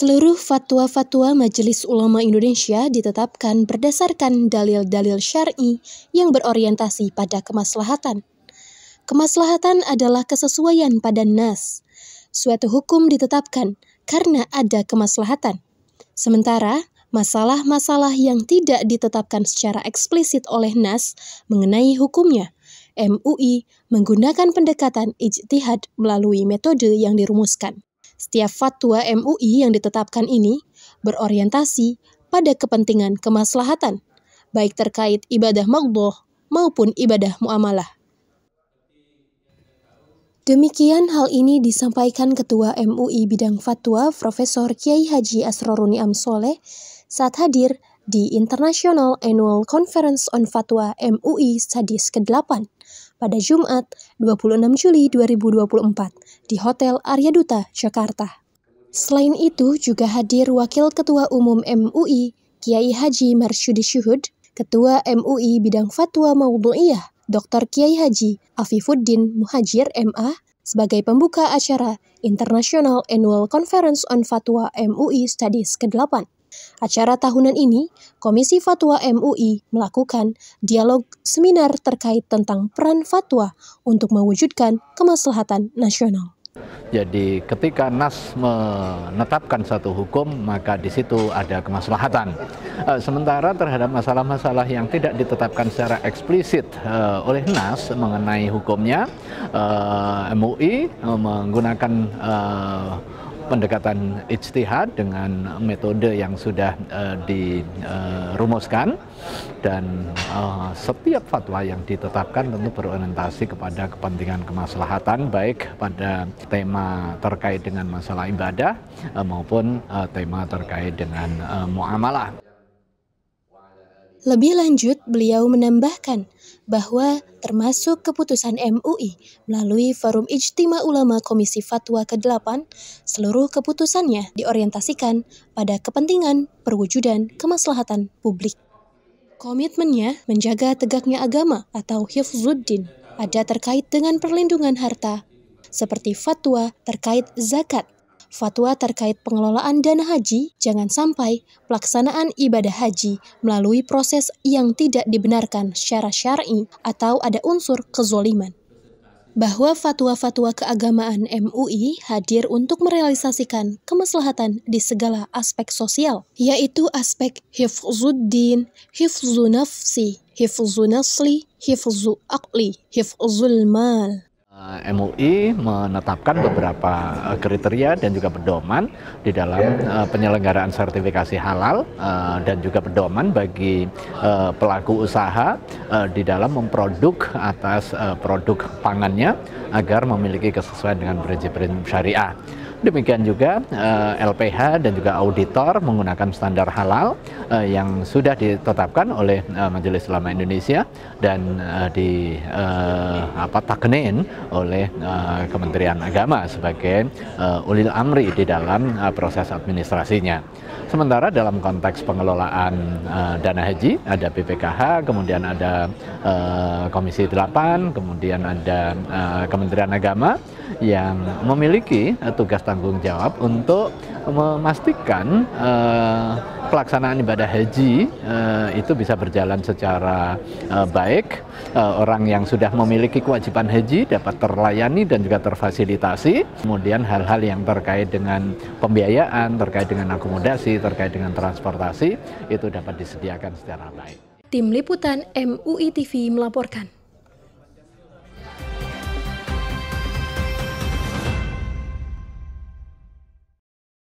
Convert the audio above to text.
Seluruh fatwa-fatwa Majelis Ulama Indonesia ditetapkan berdasarkan dalil-dalil syar'i yang berorientasi pada kemaslahatan. Kemaslahatan adalah kesesuaian pada nas. Suatu hukum ditetapkan karena ada kemaslahatan. Sementara masalah-masalah yang tidak ditetapkan secara eksplisit oleh nas mengenai hukumnya, MUI menggunakan pendekatan ijtihad melalui metode yang dirumuskan. Setiap fatwa MUI yang ditetapkan ini berorientasi pada kepentingan kemaslahatan, baik terkait ibadah magdoh maupun ibadah muamalah. Demikian hal ini disampaikan Ketua MUI Bidang Fatwa Profesor Kiai Haji Asroruni Amsoleh saat hadir di International Annual Conference on Fatwa MUI Sadis ke-8 pada Jumat 26 Juli 2024 di Hotel Arya Duta, Jakarta. Selain itu juga hadir Wakil Ketua Umum MUI Kiai Haji Marsyudi Syuhud, Ketua MUI Bidang Fatwa Maudu'iyah Dr. Kiai Haji Afifuddin Muhajir MA sebagai pembuka acara International Annual Conference on Fatwa MUI Studies ke-8. Acara tahunan ini, Komisi Fatwa MUI melakukan dialog seminar terkait tentang peran fatwa untuk mewujudkan kemaslahatan nasional. Jadi ketika NAS menetapkan satu hukum maka di situ ada kemaslahatan. Eh, sementara terhadap masalah-masalah yang tidak ditetapkan secara eksplisit eh, oleh NAS mengenai hukumnya, eh, MUI menggunakan pendekatan ijtihad dengan metode yang sudah uh, eh, dirumuskan eh, dan uh, setiap fatwa yang ditetapkan tentu berorientasi kepada kepentingan kemaslahatan baik pada tema terkait dengan masalah ibadah uh, maupun uh, tema terkait dengan uh, muamalah. Lebih lanjut, Beliau menambahkan bahwa termasuk keputusan MUI melalui Forum Ijtima Ulama Komisi Fatwa ke-8, seluruh keputusannya diorientasikan pada kepentingan perwujudan kemaslahatan publik. Komitmennya menjaga tegaknya agama atau hifzuddin ada terkait dengan perlindungan harta, seperti fatwa terkait zakat Fatwa terkait pengelolaan dana haji jangan sampai pelaksanaan ibadah haji melalui proses yang tidak dibenarkan secara syar'i atau ada unsur kezoliman bahwa fatwa-fatwa keagamaan MUI hadir untuk merealisasikan kemaslahatan di segala aspek sosial, yaitu aspek hifzuddin, hifzu hifzunasli, hifzuakli, hifzulmal. Eh, MUI e menetapkan beberapa eh, kriteria dan juga pedoman di dalam eh, penyelenggaraan sertifikasi halal dan juga pedoman bagi pelaku usaha di dalam memproduk atas produk pangannya agar memiliki kesesuaian dengan prinsip-prinsip syariah. Demikian juga uh, eh, LPH dan juga auditor menggunakan standar halal uh, yang sudah ditetapkan oleh uh, Majelis Ulama Indonesia dan uh, di uh, apa oleh uh, Kementerian Agama sebagai uh, ulil amri di dalam uh, proses administrasinya. Sementara dalam konteks pengelolaan uh, dana haji ada BPKH, kemudian ada uh, Komisi 8, kemudian ada uh, Kementerian Agama yang memiliki uh, tugas tanggung jawab untuk memastikan uh, pelaksanaan ibadah haji uh, itu bisa berjalan secara uh, baik. Uh, orang yang sudah memiliki kewajiban haji dapat terlayani dan juga terfasilitasi. Kemudian hal-hal yang terkait dengan pembiayaan, terkait dengan akomodasi, terkait dengan transportasi itu dapat disediakan secara baik. Tim Liputan MUI TV melaporkan.